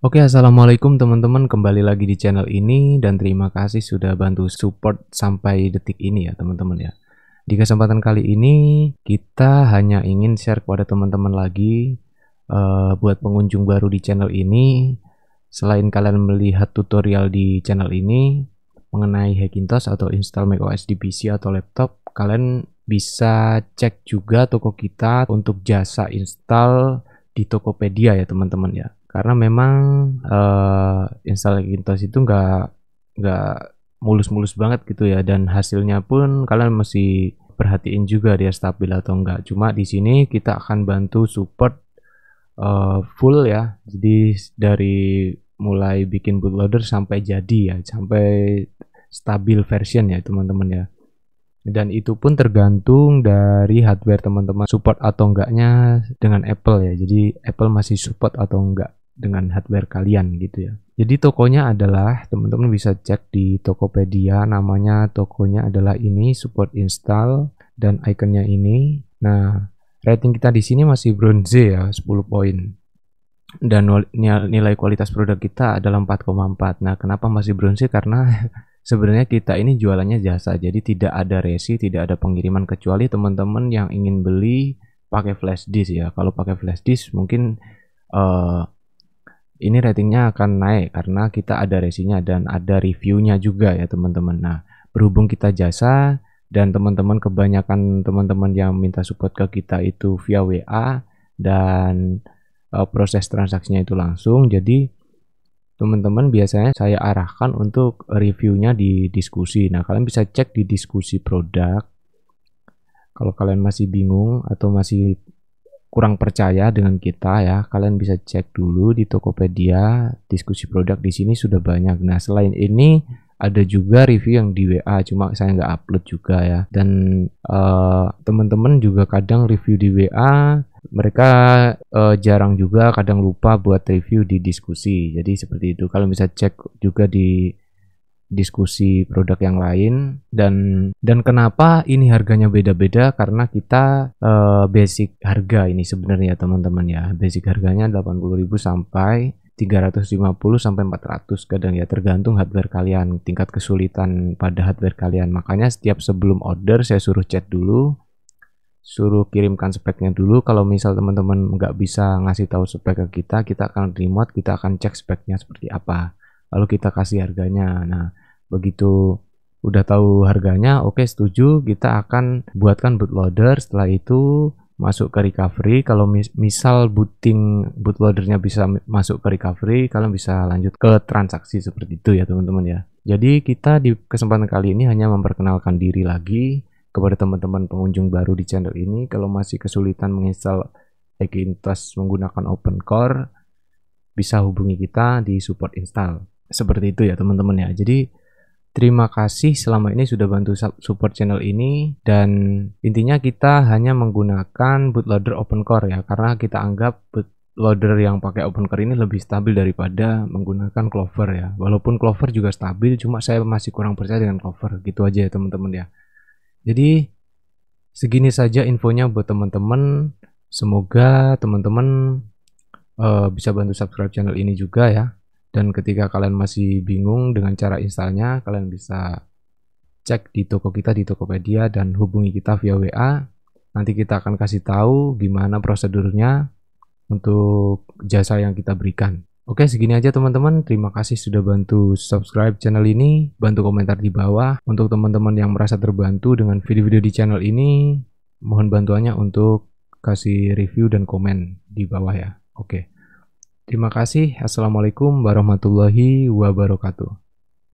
Oke, assalamualaikum teman-teman. Kembali lagi di channel ini dan terima kasih sudah bantu support sampai detik ini ya teman-teman ya. Di kesempatan kali ini kita hanya ingin share kepada teman-teman lagi uh, buat pengunjung baru di channel ini. Selain kalian melihat tutorial di channel ini mengenai Hackintosh atau install macOS di PC atau laptop, kalian bisa cek juga toko kita untuk jasa install di Tokopedia ya teman-teman ya karena memang uh, install Kintos itu nggak nggak mulus-mulus banget gitu ya dan hasilnya pun kalian mesti perhatiin juga dia stabil atau enggak cuma di sini kita akan bantu support uh, full ya jadi dari mulai bikin bootloader sampai jadi ya sampai stabil version ya teman-teman ya dan itu pun tergantung dari hardware teman-teman support atau enggaknya dengan Apple ya jadi Apple masih support atau enggak dengan hardware kalian gitu ya jadi tokonya adalah teman-teman bisa cek di Tokopedia namanya tokonya adalah ini support install dan ikonnya ini nah rating kita di sini masih bronze ya 10 poin dan nilai kualitas produk kita adalah 4,4 nah kenapa masih bronze karena sebenarnya kita ini jualannya jasa jadi tidak ada resi tidak ada pengiriman kecuali teman-teman yang ingin beli pakai flash disk ya kalau pakai flash disk mungkin uh, ini ratingnya akan naik karena kita ada resinya dan ada reviewnya juga ya teman-teman. Nah, berhubung kita jasa dan teman-teman kebanyakan teman-teman yang minta support ke kita itu via WA dan uh, proses transaksinya itu langsung. Jadi teman-teman biasanya saya arahkan untuk reviewnya di diskusi. Nah, kalian bisa cek di diskusi produk. Kalau kalian masih bingung atau masih kurang percaya dengan kita ya, kalian bisa cek dulu di Tokopedia diskusi produk di sini sudah banyak. Nah, selain ini ada juga review yang di WA, cuma saya nggak upload juga ya. Dan uh, teman-teman juga kadang review di WA mereka uh, jarang juga kadang lupa buat review di diskusi. Jadi seperti itu. Kalau bisa cek juga di diskusi produk yang lain dan dan kenapa ini harganya beda-beda karena kita uh, basic harga ini sebenarnya teman-teman ya. Basic harganya 80.000 sampai 350 sampai 400 kadang ya tergantung hardware kalian, tingkat kesulitan pada hardware kalian. Makanya setiap sebelum order saya suruh chat dulu suruh kirimkan speknya dulu kalau misal teman-teman nggak bisa ngasih tahu spek ke kita kita akan remote kita akan cek speknya seperti apa lalu kita kasih harganya nah begitu udah tahu harganya oke okay, setuju kita akan buatkan bootloader setelah itu masuk ke recovery kalau mis misal booting bootloadernya bisa masuk ke recovery kalian bisa lanjut ke transaksi seperti itu ya teman-teman ya jadi kita di kesempatan kali ini hanya memperkenalkan diri lagi kepada teman-teman pengunjung baru di channel ini kalau masih kesulitan menginstal Aegintas menggunakan open core bisa hubungi kita di support install seperti itu ya teman-teman ya jadi terima kasih selama ini sudah bantu support channel ini dan intinya kita hanya menggunakan bootloader open core ya karena kita anggap bootloader yang pakai open core ini lebih stabil daripada menggunakan clover ya walaupun clover juga stabil cuma saya masih kurang percaya dengan clover gitu aja ya teman-teman ya jadi segini saja infonya buat teman-teman. Semoga teman-teman uh, bisa bantu subscribe channel ini juga ya. Dan ketika kalian masih bingung dengan cara installnya, kalian bisa cek di toko kita di Tokopedia dan hubungi kita via WA. Nanti kita akan kasih tahu gimana prosedurnya untuk jasa yang kita berikan. Oke, segini aja teman-teman. Terima kasih sudah bantu subscribe channel ini, bantu komentar di bawah. Untuk teman-teman yang merasa terbantu dengan video-video di channel ini, mohon bantuannya untuk kasih review dan komen di bawah ya. Oke. Terima kasih. Assalamualaikum warahmatullahi wabarakatuh.